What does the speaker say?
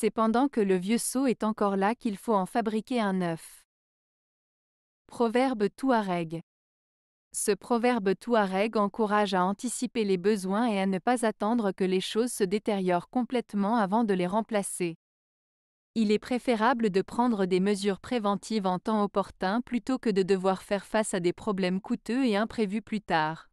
C'est pendant que le vieux seau est encore là qu'il faut en fabriquer un neuf. Proverbe Touareg. Ce proverbe Touareg encourage à anticiper les besoins et à ne pas attendre que les choses se détériorent complètement avant de les remplacer. Il est préférable de prendre des mesures préventives en temps opportun plutôt que de devoir faire face à des problèmes coûteux et imprévus plus tard.